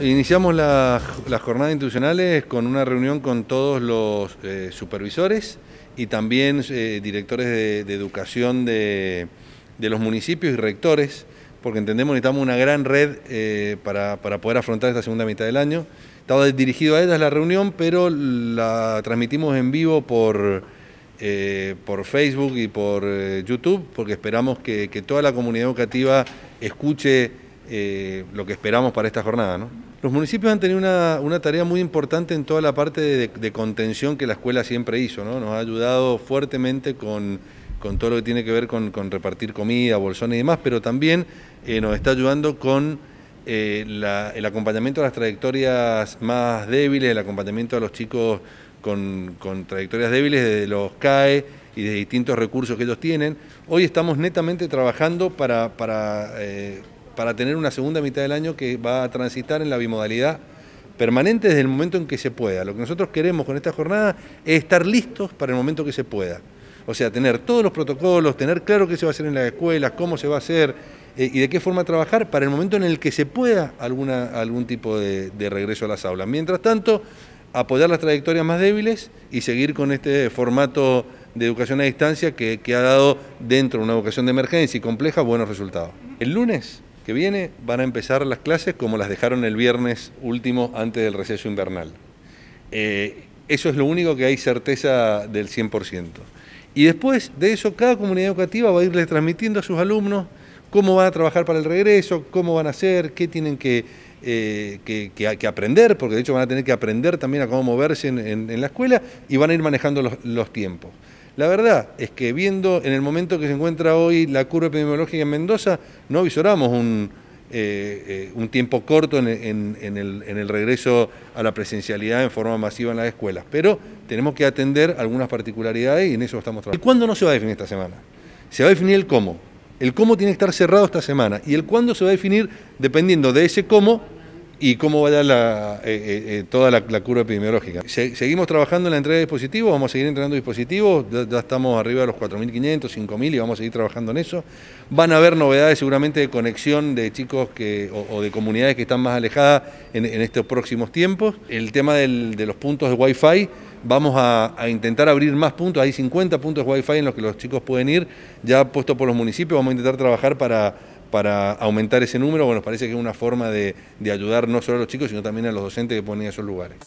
Iniciamos la, las jornadas institucionales con una reunión con todos los eh, supervisores y también eh, directores de, educación de, los municipios y rectores, porque entendemos que necesitamos una gran red eh, para, poder afrontar esta segunda mitad del año. Estaba dirigido a ellas la reunión, pero la transmitimos en vivo por, por Facebook y por YouTube, porque esperamos que toda la comunidad educativa escuche eh, lo que esperamos para esta jornada. Los municipios han tenido una, tarea muy importante en toda la parte de, contención que la escuela siempre hizo. ¿no? Nos ha ayudado fuertemente con, todo lo que tiene que ver con, repartir comida, bolsones y demás, pero también eh, nos está ayudando con eh, el acompañamiento a las trayectorias más débiles, el acompañamiento a los chicos con, trayectorias débiles de los CAE y de distintos recursos que ellos tienen. Hoy estamos netamente trabajando para para tener una segunda mitad del año que va a transitar en la bimodalidad permanente desde el momento en que se pueda. Lo que nosotros queremos con esta jornada es estar listos para el momento que se pueda. O sea, tener todos los protocolos, tener claro qué se va a hacer en las escuelas, cómo se va a hacer eh, y de qué forma trabajar para el momento en el que se pueda alguna, algún tipo de, regreso a las aulas. Mientras tanto, apoyar las trayectorias más débiles y seguir con este formato de educación a distancia que, que ha dado dentro de una educación de emergencia y compleja buenos resultados. El lunes viene van a empezar las clases como las dejaron el viernes último antes del receso invernal. Eh, eso es lo único que hay certeza del 100%. Y después de eso, cada comunidad educativa va a irle transmitiendo a sus alumnos cómo van a trabajar para el regreso, cómo van a hacer, qué tienen que, eh, que, aprender, porque de hecho van a tener que aprender también a cómo moverse en, la escuela y van a ir manejando los tiempos. La verdad es que viendo en el momento que se encuentra hoy la curva epidemiológica en Mendoza, no visoramos un, eh, eh, tiempo corto en, el, en, el, regreso a la presencialidad en forma masiva en las escuelas, pero tenemos que atender algunas particularidades y en eso estamos trabajando. ¿El cuándo no se va a definir esta semana? Se va a definir el cómo. El cómo tiene que estar cerrado esta semana y el cuándo se va a definir dependiendo de ese cómo y cómo vaya la, eh, eh, eh, toda la, curva epidemiológica. ¿Seguimos trabajando en la entrega de dispositivos? ¿Vamos a seguir entregando dispositivos? Ya, estamos arriba de los 4.500, 5.000 y vamos a seguir trabajando en eso. Van a haber novedades seguramente de conexión de chicos o, de comunidades que están más alejadas en, estos próximos tiempos. El tema de los puntos de Wi-Fi vamos a, intentar abrir más puntos, hay 50 puntos Wi-Fi en los que los chicos pueden ir, ya puesto por los municipios, vamos a intentar trabajar para, para aumentar ese número, bueno, nos parece que es una forma de, de ayudar no solo a los chicos, sino también a los docentes que ponen esos lugares.